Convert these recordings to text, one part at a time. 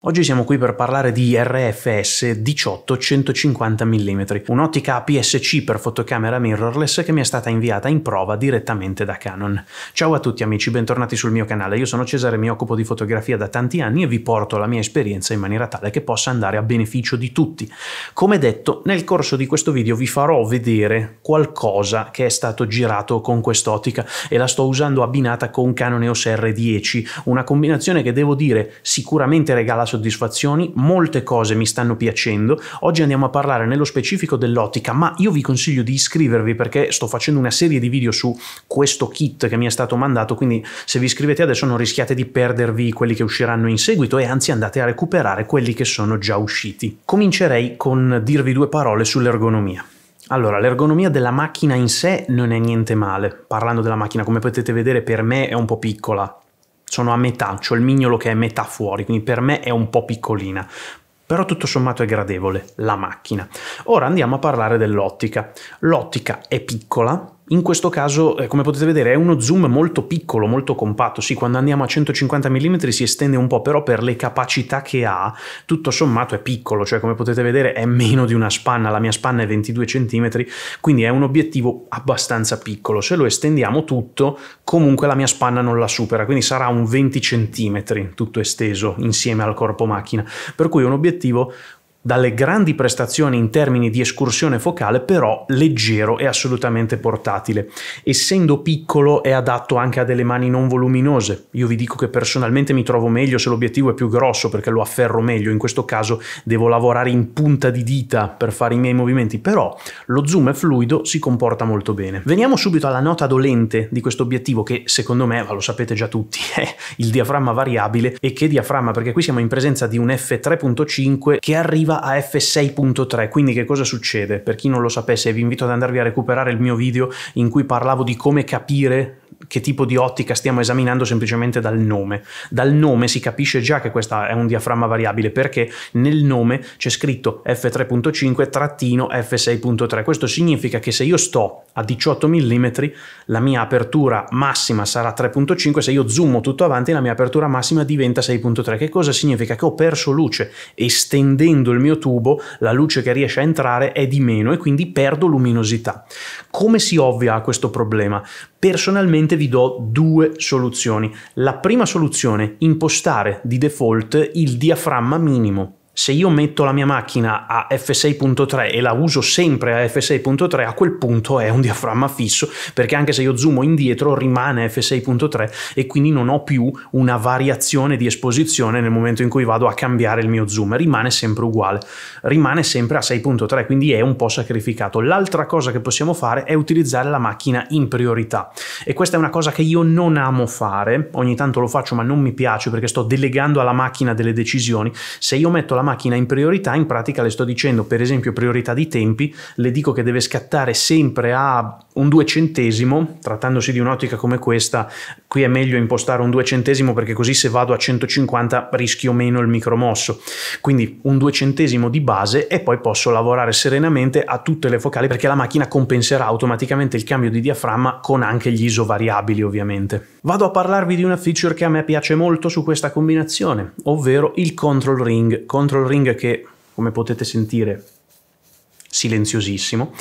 Oggi siamo qui per parlare di RFS 18-150 mm, un'ottica APS-C per fotocamera mirrorless che mi è stata inviata in prova direttamente da Canon. Ciao a tutti amici, bentornati sul mio canale, io sono Cesare, mi occupo di fotografia da tanti anni e vi porto la mia esperienza in maniera tale che possa andare a beneficio di tutti. Come detto, nel corso di questo video vi farò vedere qualcosa che è stato girato con quest'ottica e la sto usando abbinata con Canon EOS R10, una combinazione che devo dire sicuramente regala soddisfazioni, molte cose mi stanno piacendo. Oggi andiamo a parlare nello specifico dell'ottica, ma io vi consiglio di iscrivervi perché sto facendo una serie di video su questo kit che mi è stato mandato, quindi se vi iscrivete adesso non rischiate di perdervi quelli che usciranno in seguito e anzi andate a recuperare quelli che sono già usciti. Comincerei con dirvi due parole sull'ergonomia. Allora, l'ergonomia della macchina in sé non è niente male. Parlando della macchina, come potete vedere, per me è un po' piccola, sono a metà, ho il mignolo che è metà fuori, quindi per me è un po' piccolina. Però tutto sommato è gradevole la macchina. Ora andiamo a parlare dell'ottica. L'ottica è piccola, in questo caso, eh, come potete vedere, è uno zoom molto piccolo, molto compatto. Sì, quando andiamo a 150 mm si estende un po', però per le capacità che ha, tutto sommato è piccolo, cioè come potete vedere è meno di una spanna, la mia spanna è 22 cm, quindi è un obiettivo abbastanza piccolo. Se lo estendiamo tutto, comunque la mia spanna non la supera, quindi sarà un 20 cm tutto esteso insieme al corpo macchina, per cui è un obiettivo dalle grandi prestazioni in termini di escursione focale, però leggero e assolutamente portatile. Essendo piccolo è adatto anche a delle mani non voluminose. Io vi dico che personalmente mi trovo meglio se l'obiettivo è più grosso perché lo afferro meglio, in questo caso devo lavorare in punta di dita per fare i miei movimenti, però lo zoom è fluido, si comporta molto bene. Veniamo subito alla nota dolente di questo obiettivo che secondo me, ma lo sapete già tutti, è il diaframma variabile e che diaframma perché qui siamo in presenza di un f3.5 che arriva Motorola a 63 quindi che cosa succede? Per chi non lo sapesse vi invito ad andarvi a recuperare il mio video in cui parlavo di come capire che tipo di ottica stiamo esaminando semplicemente dal nome. Dal nome si capisce già che questo è un diaframma variabile perché nel nome c'è scritto f3.5-f6.3. Questo significa che se io sto a 18 mm la mia apertura massima sarà 3.5, se io zoomo tutto avanti la mia apertura massima diventa 6.3. Che cosa significa? Che ho perso luce. Estendendo il mio tubo la luce che riesce a entrare è di meno e quindi perdo luminosità. Come si ovvia a questo problema? Personalmente Brevemente vi do due soluzioni. La prima soluzione, impostare di default il diaframma minimo se io metto la mia macchina a f6.3 e la uso sempre a f6.3, a quel punto è un diaframma fisso, perché anche se io zoomo indietro rimane f6.3 e quindi non ho più una variazione di esposizione nel momento in cui vado a cambiare il mio zoom, rimane sempre uguale, rimane sempre a 6.3, quindi è un po' sacrificato. L'altra cosa che possiamo fare è utilizzare la macchina in priorità e questa è una cosa che io non amo fare, ogni tanto lo faccio ma non mi piace perché sto delegando alla macchina delle decisioni, se io metto la macchina in priorità, in pratica le sto dicendo, per esempio, priorità di tempi, le dico che deve scattare sempre a un due centesimo, trattandosi di un'ottica come questa, qui è meglio impostare un due centesimo perché così se vado a 150 rischio meno il micromosso. Quindi un due centesimo di base e poi posso lavorare serenamente a tutte le focali perché la macchina compenserà automaticamente il cambio di diaframma con anche gli ISO variabili ovviamente. Vado a parlarvi di una feature che a me piace molto su questa combinazione, ovvero il control ring. Control dentro ring che, come potete sentire, silenziosissimo.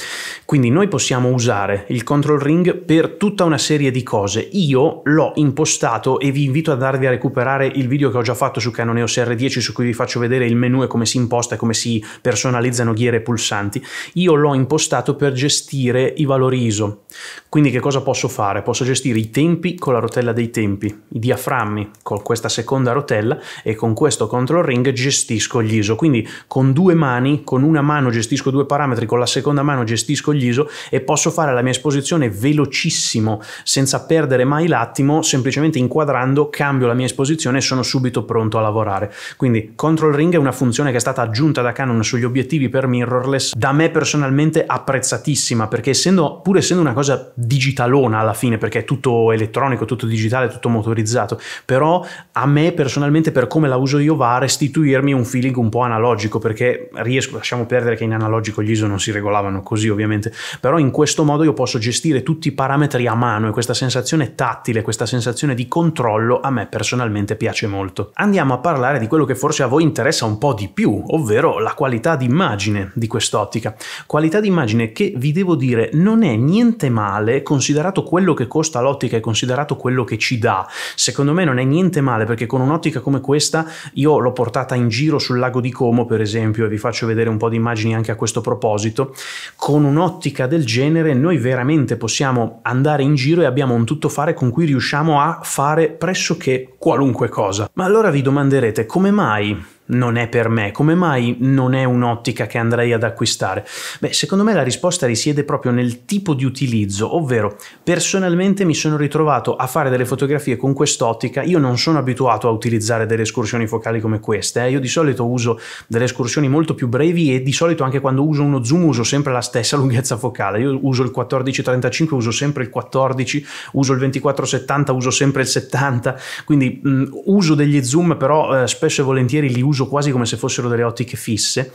Quindi noi possiamo usare il control ring per tutta una serie di cose. Io l'ho impostato e vi invito ad andarvi a recuperare il video che ho già fatto su Canon EOS R10 su cui vi faccio vedere il menu e come si imposta e come si personalizzano ghiere e pulsanti. Io l'ho impostato per gestire i valori ISO. Quindi che cosa posso fare? Posso gestire i tempi con la rotella dei tempi, i diaframmi con questa seconda rotella e con questo control ring gestisco gli ISO. Quindi con due mani, con una mano gestisco due parametri parametri, con la seconda mano gestisco gli ISO e posso fare la mia esposizione velocissimo senza perdere mai l'attimo, semplicemente inquadrando cambio la mia esposizione e sono subito pronto a lavorare. Quindi control ring è una funzione che è stata aggiunta da Canon sugli obiettivi per mirrorless, da me personalmente apprezzatissima perché essendo, pur essendo una cosa digitalona alla fine, perché è tutto elettronico, tutto digitale, tutto motorizzato, però a me personalmente per come la uso io va a restituirmi un feeling un po' analogico perché riesco, lasciamo perdere che in analogico gli avviso non si regolavano così ovviamente, però in questo modo io posso gestire tutti i parametri a mano e questa sensazione tattile, questa sensazione di controllo a me personalmente piace molto. Andiamo a parlare di quello che forse a voi interessa un po' di più, ovvero la qualità d'immagine di quest'ottica. Qualità d'immagine che vi devo dire non è niente male considerato quello che costa l'ottica e considerato quello che ci dà. Secondo me non è niente male perché con un'ottica come questa io l'ho portata in giro sul lago di Como per esempio e vi faccio vedere un po' di immagini anche a questo proposito proposito, con un'ottica del genere noi veramente possiamo andare in giro e abbiamo un tuttofare con cui riusciamo a fare pressoché qualunque cosa. Ma allora vi domanderete come mai non è per me, come mai non è un'ottica che andrei ad acquistare? Beh, secondo me la risposta risiede proprio nel tipo di utilizzo, ovvero personalmente mi sono ritrovato a fare delle fotografie con quest'ottica, io non sono abituato a utilizzare delle escursioni focali come queste, eh. io di solito uso delle escursioni molto più brevi e di solito anche quando uso uno zoom uso sempre la stessa lunghezza focale, io uso il 14-35, uso sempre il 14, uso il 24-70, uso sempre il 70, quindi mh, uso degli zoom però eh, spesso e volentieri li uso uso quasi come se fossero delle ottiche fisse.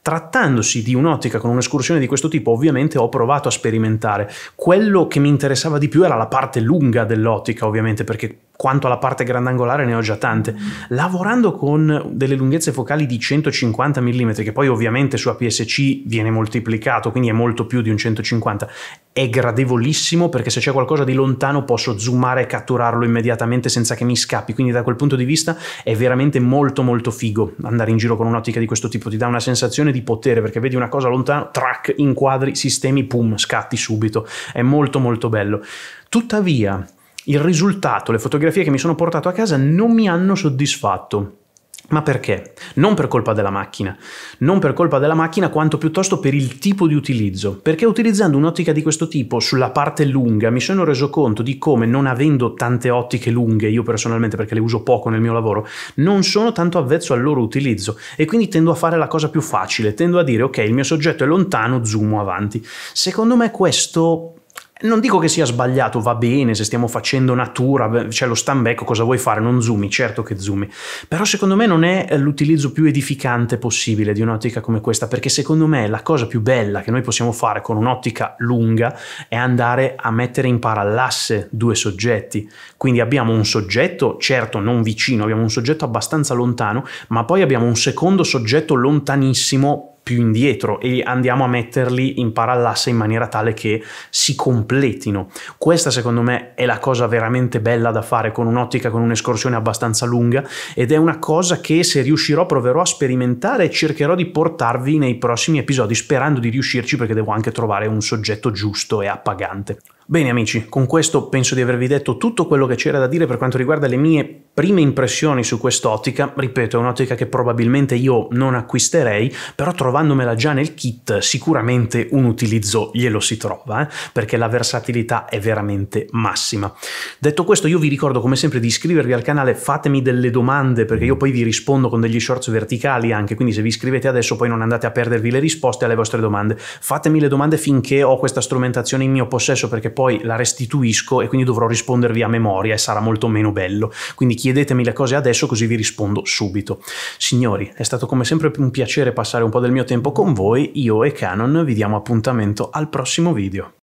Trattandosi di un'ottica con un'escursione di questo tipo, ovviamente ho provato a sperimentare. Quello che mi interessava di più era la parte lunga dell'ottica, ovviamente, perché quanto alla parte grandangolare ne ho già tante. Lavorando con delle lunghezze focali di 150 mm, che poi ovviamente su APS-C viene moltiplicato, quindi è molto più di un 150, è gradevolissimo perché se c'è qualcosa di lontano posso zoomare e catturarlo immediatamente senza che mi scappi, quindi da quel punto di vista è veramente molto molto figo andare in giro con un'ottica di questo tipo, ti dà una sensazione di potere perché vedi una cosa lontana, track, inquadri, sistemi, pum, scatti subito, è molto molto bello. Tuttavia, il risultato, le fotografie che mi sono portato a casa non mi hanno soddisfatto. Ma perché? Non per colpa della macchina, non per colpa della macchina quanto piuttosto per il tipo di utilizzo, perché utilizzando un'ottica di questo tipo sulla parte lunga mi sono reso conto di come non avendo tante ottiche lunghe, io personalmente perché le uso poco nel mio lavoro, non sono tanto avvezzo al loro utilizzo e quindi tendo a fare la cosa più facile, tendo a dire ok il mio soggetto è lontano, zoom avanti. Secondo me questo non dico che sia sbagliato, va bene, se stiamo facendo natura, c'è lo stambecco, cosa vuoi fare? Non zoomi, certo che zoomi. Però secondo me non è l'utilizzo più edificante possibile di un'ottica come questa, perché secondo me la cosa più bella che noi possiamo fare con un'ottica lunga è andare a mettere in parallasse due soggetti. Quindi abbiamo un soggetto, certo non vicino, abbiamo un soggetto abbastanza lontano, ma poi abbiamo un secondo soggetto lontanissimo più indietro e andiamo a metterli in parallasse in maniera tale che si completino. Questa secondo me è la cosa veramente bella da fare con un'ottica, con un'escursione abbastanza lunga ed è una cosa che se riuscirò proverò a sperimentare e cercherò di portarvi nei prossimi episodi sperando di riuscirci perché devo anche trovare un soggetto giusto e appagante. Bene amici, con questo penso di avervi detto tutto quello che c'era da dire per quanto riguarda le mie prime impressioni su quest'ottica. Ripeto, è un'ottica che probabilmente io non acquisterei, però trovandomela già nel kit sicuramente un utilizzo glielo si trova, eh? perché la versatilità è veramente massima. Detto questo, io vi ricordo come sempre di iscrivervi al canale, fatemi delle domande perché io poi vi rispondo con degli shorts verticali anche, quindi se vi iscrivete adesso poi non andate a perdervi le risposte alle vostre domande. Fatemi le domande finché ho questa strumentazione in mio possesso perché poi la restituisco e quindi dovrò rispondervi a memoria e sarà molto meno bello. Quindi chiedetemi le cose adesso così vi rispondo subito. Signori, è stato come sempre un piacere passare un po' del mio tempo con voi, io e Canon vi diamo appuntamento al prossimo video.